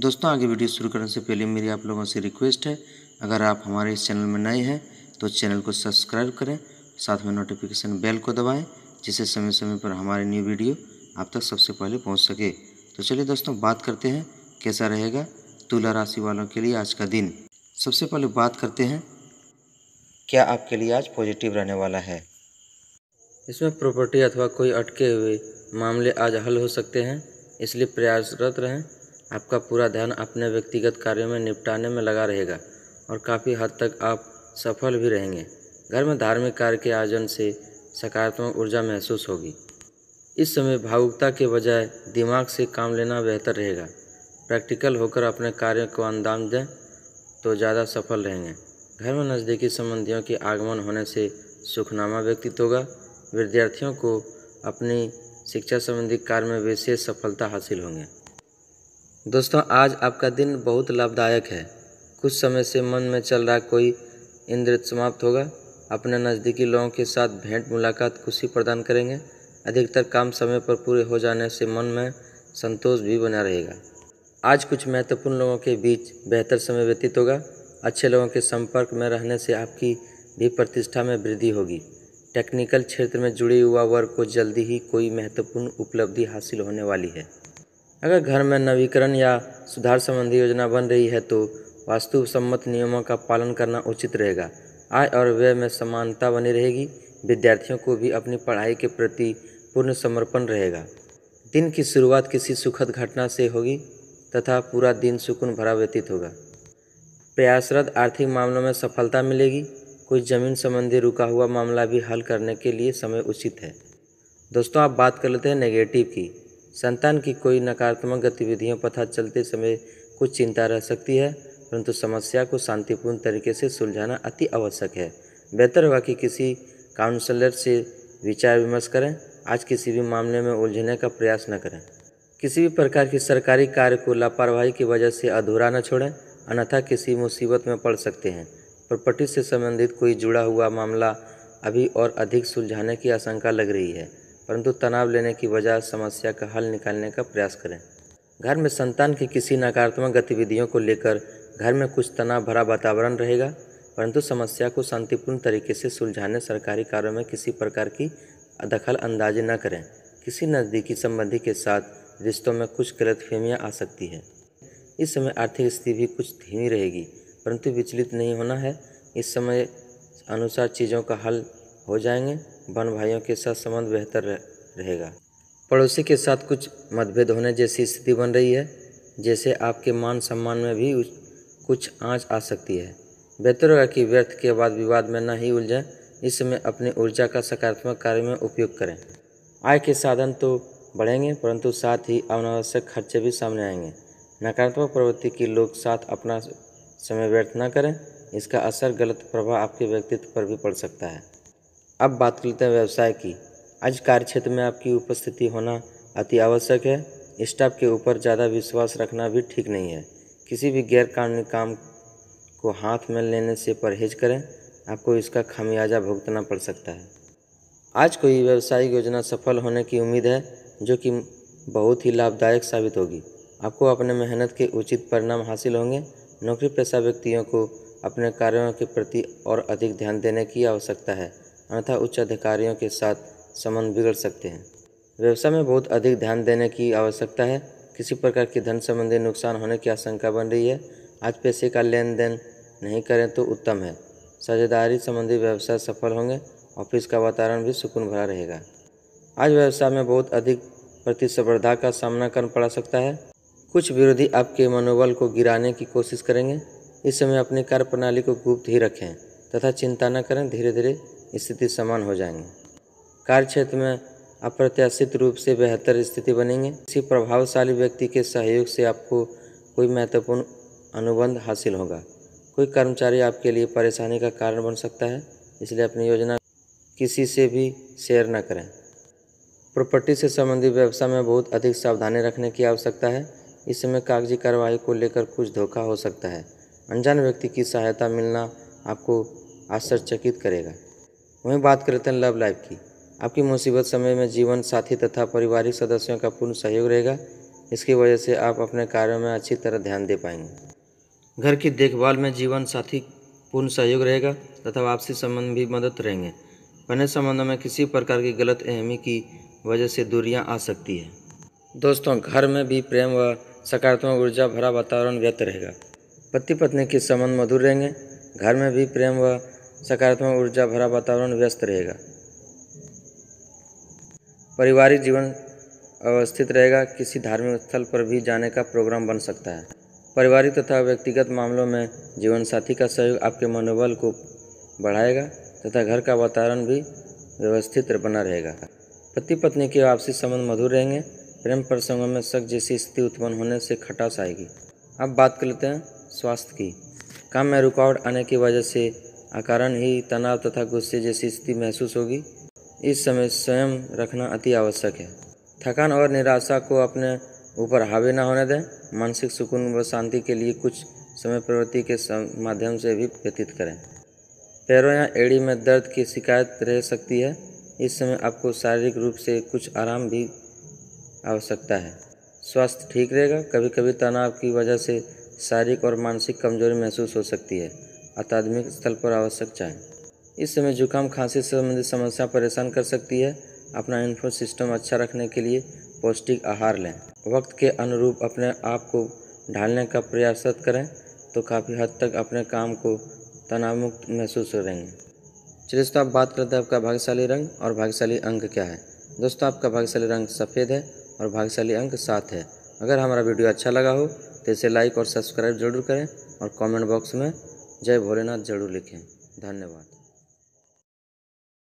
दोस्तों आगे वीडियो शुरू करने से पहले मेरी आप लोगों से रिक्वेस्ट है अगर आप हमारे इस चैनल में नए हैं तो चैनल को सब्सक्राइब करें साथ में नोटिफिकेशन बेल को दबाएं जिससे समय समय पर हमारे न्यू वीडियो आप तक सबसे पहले पहुंच सके तो चलिए दोस्तों बात करते हैं कैसा रहेगा तुला राशि वालों के लिए आज का दिन सबसे पहले बात करते हैं क्या आपके लिए आज पॉजिटिव रहने वाला है इसमें प्रॉपर्टी अथवा कोई अटके हुए मामले आज हल हो सकते हैं इसलिए प्रयासरत रहें आपका पूरा ध्यान अपने व्यक्तिगत कार्यों में निपटाने में लगा रहेगा और काफ़ी हद तक आप सफल भी रहेंगे घर में धार्मिक कार्य के आयोजन से सकारात्मक ऊर्जा महसूस होगी इस समय भावुकता के बजाय दिमाग से काम लेना बेहतर रहेगा प्रैक्टिकल होकर अपने कार्यों को अंजाम दें तो ज़्यादा सफल रहेंगे घर में नज़दीकी संबंधियों के आगमन होने से सुखनामा व्यक्तित्व होगा विद्यार्थियों को अपनी शिक्षा संबंधी कार्य में विशेष सफलता हासिल होंगे दोस्तों आज आपका दिन बहुत लाभदायक है कुछ समय से मन में चल रहा कोई इंद्र समाप्त होगा अपने नज़दीकी लोगों के साथ भेंट मुलाकात खुशी प्रदान करेंगे अधिकतर काम समय पर पूरे हो जाने से मन में संतोष भी बना रहेगा आज कुछ महत्वपूर्ण लोगों के बीच बेहतर समय व्यतीत होगा अच्छे लोगों के संपर्क में रहने से आपकी भी प्रतिष्ठा में वृद्धि होगी टेक्निकल क्षेत्र में जुड़े युवा वर्ग को जल्दी ही कोई महत्वपूर्ण उपलब्धि हासिल होने वाली है अगर घर में नवीकरण या सुधार संबंधी योजना बन रही है तो वास्तु सम्मत नियमों का पालन करना उचित रहेगा आय और व्यय में समानता बनी रहेगी विद्यार्थियों को भी अपनी पढ़ाई के प्रति पूर्ण समर्पण रहेगा दिन की शुरुआत किसी सुखद घटना से होगी तथा पूरा दिन सुकून भरा व्यतीत होगा प्रयासरत आर्थिक मामलों में सफलता मिलेगी कुछ जमीन संबंधी रुका हुआ मामला भी हल करने के लिए समय उचित है दोस्तों आप बात कर लेते हैं नेगेटिव की संतान की कोई नकारात्मक गतिविधियों पता चलते समय कुछ चिंता रह सकती है परंतु समस्या को शांतिपूर्ण तरीके से सुलझाना अति आवश्यक है बेहतर होगा कि किसी काउंसलर से विचार विमर्श करें आज किसी भी मामले में उलझने का प्रयास न करें किसी भी प्रकार के सरकारी कार्य को लापरवाही की वजह से अधूरा न छोड़ें अन्यथा किसी मुसीबत में पड़ सकते हैं प्रॉपर्टी से संबंधित कोई जुड़ा हुआ मामला अभी और अधिक सुलझाने की आशंका लग रही है परंतु तनाव लेने की वजह समस्या का हल निकालने का प्रयास करें घर में संतान की किसी नकारात्मक गतिविधियों को लेकर घर में कुछ तनाव भरा वातावरण रहेगा परंतु समस्या को शांतिपूर्ण तरीके से सुलझाने सरकारी कार्यों में किसी प्रकार की दखल अंदाजी न करें किसी नज़दीकी संबंधी के साथ रिश्तों में कुछ गलतफहमियाँ आ सकती हैं इस समय आर्थिक स्थिति भी कुछ धीमी रहेगी परंतु विचलित नहीं होना है इस समय अनुसार चीज़ों का हल हो जाएंगे बहन भाइयों के साथ संबंध बेहतर रहेगा पड़ोसी के साथ कुछ मतभेद होने जैसी स्थिति बन रही है जैसे आपके मान सम्मान में भी कुछ आँच आ सकती है बेहतर होगा कि व्यर्थ के बाद विवाद में न ही उलझें इस समय अपनी ऊर्जा का सकारात्मक कार्य में उपयोग करें आय के साधन तो बढ़ेंगे परंतु साथ ही अनावश्यक खर्चे भी सामने आएंगे नकारात्मक प्रवृत्ति के लोग साथ अपना समय व्यर्थ न करें इसका असर गलत प्रभाव आपके व्यक्तित्व पर भी पड़ सकता है अब बात कर लेते हैं व्यवसाय की आज कार्य क्षेत्र में आपकी उपस्थिति होना अति आवश्यक है स्टाफ के ऊपर ज़्यादा विश्वास रखना भी ठीक नहीं है किसी भी गैर कानूनी काम को हाथ में लेने से परहेज करें आपको इसका खामियाजा भुगतना पड़ सकता है आज कोई व्यवसायिक योजना सफल होने की उम्मीद है जो कि बहुत ही लाभदायक साबित होगी आपको अपने मेहनत के उचित परिणाम हासिल होंगे नौकरी पेशा व्यक्तियों को अपने कार्यों के प्रति और अधिक ध्यान देने की आवश्यकता है अन्यथा उच्च अधिकारियों के साथ संबंध बिगड़ सकते हैं व्यवसाय में बहुत अधिक ध्यान देने की आवश्यकता है किसी प्रकार की धन संबंधी नुकसान होने की आशंका बन रही है आज पैसे का लेन देन नहीं करें तो उत्तम है साझेदारी संबंधी व्यवसाय सफल होंगे ऑफिस का वातावरण भी सुकून भरा रहेगा आज व्यवसाय में बहुत अधिक प्रतिस्पर्धा का सामना करना पड़ सकता है कुछ विरोधी आपके मनोबल को गिराने की कोशिश करेंगे इस समय अपनी कार्य प्रणाली को गुप्त ही रखें तथा चिंता न करें धीरे धीरे स्थिति समान हो जाएंगे कार्य क्षेत्र में अप्रत्याशित रूप से बेहतर स्थिति बनेंगे किसी प्रभावशाली व्यक्ति के सहयोग से आपको कोई महत्वपूर्ण अनुबंध हासिल होगा कोई कर्मचारी आपके लिए परेशानी का कारण बन सकता है इसलिए अपनी योजना किसी से भी शेयर न करें प्रॉपर्टी से संबंधित व्यवसाय में बहुत अधिक सावधानी रखने की आवश्यकता है इस समय कागजी कार्रवाई को लेकर कुछ धोखा हो सकता है अनजान व्यक्ति की सहायता मिलना आपको आश्चर्यचकित करेगा वहीं बात करते हैं तो लव लाइफ की आपकी मुसीबत समय में जीवन साथी तथा पारिवारिक सदस्यों का पूर्ण सहयोग रहेगा इसकी वजह से आप अपने कार्यों में अच्छी तरह ध्यान दे पाएंगे घर की देखभाल में जीवन साथी पूर्ण सहयोग रहेगा तथा आपसी संबंध भी मदद रहेंगे बने संबंधों में किसी प्रकार की गलत अहमी की वजह से दूरियां आ सकती है दोस्तों घर में भी प्रेम व सकारात्मक ऊर्जा भरा वातावरण व्यक्त रहेगा पति पत्नी के संबंध मधुर रहेंगे घर में भी प्रेम व सकारात्मक ऊर्जा भरा वातावरण व्यस्त रहेगा पारिवारिक जीवन अवस्थित रहेगा किसी धार्मिक स्थल पर भी जाने का प्रोग्राम बन सकता है पारिवारिक तथा व्यक्तिगत मामलों में जीवन साथी का सहयोग आपके मनोबल को बढ़ाएगा तथा घर का वातावरण भी व्यवस्थित बना रहेगा पति पत्नी के आपसी संबंध मधुर रहेंगे प्रेम प्रसंगों में शक जैसी स्थिति उत्पन्न होने से खटास आएगी अब बात कर लेते हैं स्वास्थ्य की काम में रुकावट आने की वजह से अकारण ही तनाव तथा गुस्से जैसी स्थिति महसूस होगी इस समय स्वयं रखना अति आवश्यक है थकान और निराशा को अपने ऊपर हावी ना होने दें मानसिक सुकून व शांति के लिए कुछ समय प्रवृत्ति के माध्यम से भी व्यतीत करें पैरों या एड़ी में दर्द की शिकायत रह सकती है इस समय आपको शारीरिक रूप से कुछ आराम भी आवश्यकता है स्वास्थ्य ठीक रहेगा कभी कभी तनाव की वजह से शारीरिक और मानसिक कमजोरी महसूस हो सकती है अत्याधुनिक स्थल पर आवश्यक चाहें इस समय जुकाम खांसी से संबंधित समस्या परेशान कर सकती है अपना इन्फो सिस्टम अच्छा रखने के लिए पौष्टिक आहार लें वक्त के अनुरूप अपने आप को ढालने का प्रयासरत करें तो काफ़ी हद तक अपने काम को तनावमुक्त महसूस करेंगे चलिए दोस्तों आप बात करते हैं आपका भाग्यशाली रंग और भाग्यशाली अंक क्या है दोस्तों आपका भाग्यशाली रंग सफ़ेद है और भाग्यशाली अंक सात है अगर हमारा वीडियो अच्छा लगा हो तो इसे लाइक और सब्सक्राइब जरूर करें और कमेंट बॉक्स में जय भोलेनाथ जरूर लिखें धन्यवाद